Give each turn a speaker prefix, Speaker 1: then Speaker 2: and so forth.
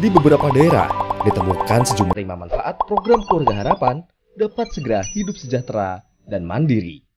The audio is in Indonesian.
Speaker 1: Di beberapa daerah, ditemukan sejumlah terima manfaat program keluarga harapan dapat segera hidup sejahtera dan mandiri.